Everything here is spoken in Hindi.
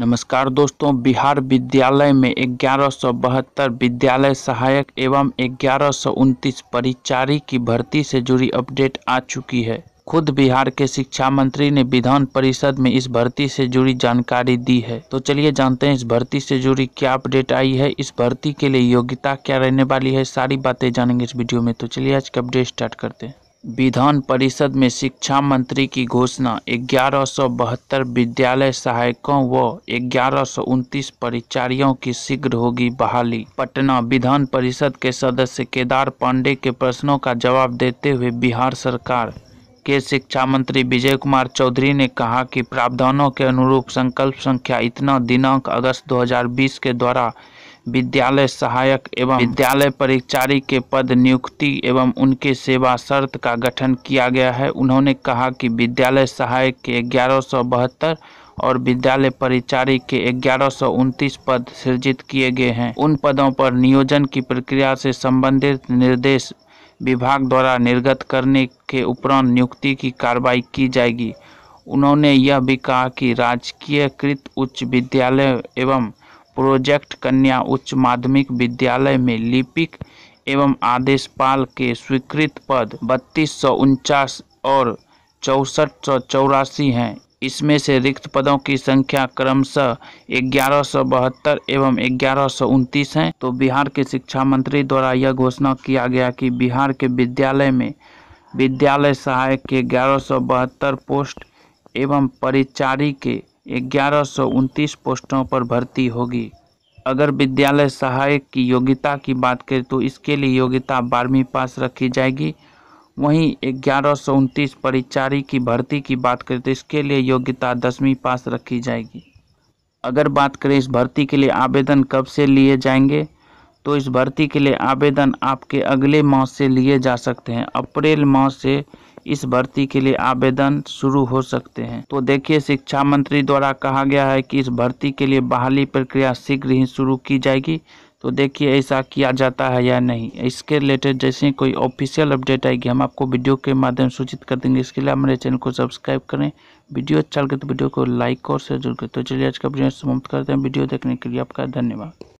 नमस्कार दोस्तों बिहार विद्यालय में ग्यारह सौ बहत्तर विद्यालय सहायक एवं ग्यारह सौ उनतीस परिचारी की भर्ती से जुड़ी अपडेट आ चुकी है खुद बिहार के शिक्षा मंत्री ने विधान परिषद में इस भर्ती से जुड़ी जानकारी दी है तो चलिए जानते हैं इस भर्ती से जुड़ी क्या अपडेट आई है इस भर्ती के लिए योग्यता क्या रहने वाली है सारी बातें जानेंगे इस वीडियो में तो चलिए आज का अपडेट स्टार्ट करते हैं विधान परिषद में शिक्षा मंत्री की घोषणा ग्यारह सौ बहत्तर विद्यालय सहायकों व ग्यारह सौ उनतीस परिचारियों की शीघ्र होगी बहाली पटना विधान परिषद के सदस्य केदार पांडे के प्रश्नों का जवाब देते हुए बिहार सरकार के शिक्षा मंत्री विजय कुमार चौधरी ने कहा कि प्रावधानों के अनुरूप संकल्प संख्या इतना दिनांक अगस्त 2020 के द्वारा विद्यालय सहायक एवं विद्यालय परिचारी के पद नियुक्ति एवं उनके सेवा शर्त का गठन किया गया है उन्होंने कहा कि विद्यालय सहायक के ग्यारह और विद्यालय परिचारी के ग्यारह पद सृजित किए गए हैं उन पदों पर नियोजन की प्रक्रिया से संबंधित निर्देश विभाग द्वारा निर्गत करने के उपरांत नियुक्ति की कार्रवाई की जाएगी उन्होंने यह भी कहा कि राजकीय कृत उच्च विद्यालय एवं प्रोजेक्ट कन्या उच्च माध्यमिक विद्यालय में लिपिक एवं आदेशपाल के स्वीकृत पद बत्तीस सौ उनचास और चौंसठ सौ चौरासी हैं इसमें से रिक्त पदों की संख्या क्रमशः ग्यारह सौ बहत्तर एवं ग्यारह सौ उनतीस है तो बिहार के शिक्षा मंत्री द्वारा यह घोषणा किया गया कि बिहार के विद्यालय में विद्यालय सहायक के ग्यारह सौ बहत्तर पोस्ट एवं परिचारी के ग्यारह पोस्टों पर भर्ती होगी अगर विद्यालय सहायक की योग्यता की बात करें तो इसके लिए योग्यता बारहवीं पास रखी जाएगी वहीं ग्यारह परिचारी की भर्ती की बात करें तो इसके लिए योग्यता दसवीं पास रखी जाएगी अगर बात करें इस भर्ती के लिए आवेदन कब से लिए जाएंगे तो इस भर्ती के लिए आवेदन आपके अगले माह से लिए जा सकते हैं अप्रैल माह से इस भर्ती के लिए आवेदन शुरू हो सकते हैं तो देखिए शिक्षा मंत्री द्वारा कहा गया है कि इस भर्ती के लिए बहाली प्रक्रिया शीघ्र ही शुरू की जाएगी तो देखिए ऐसा किया जाता है या नहीं इसके रिलेटेड जैसे कोई ऑफिशियल अपडेट आएगी हम आपको वीडियो के माध्यम सूचित कर देंगे इसके लिए हमारे चैनल को सब्सक्राइब करें वीडियो अच्छा लगे तो वीडियो को लाइक और शेयर जरूर करें तो चलिए आज का वीडियो समाप्त करते हैं वीडियो देखने के लिए आपका धन्यवाद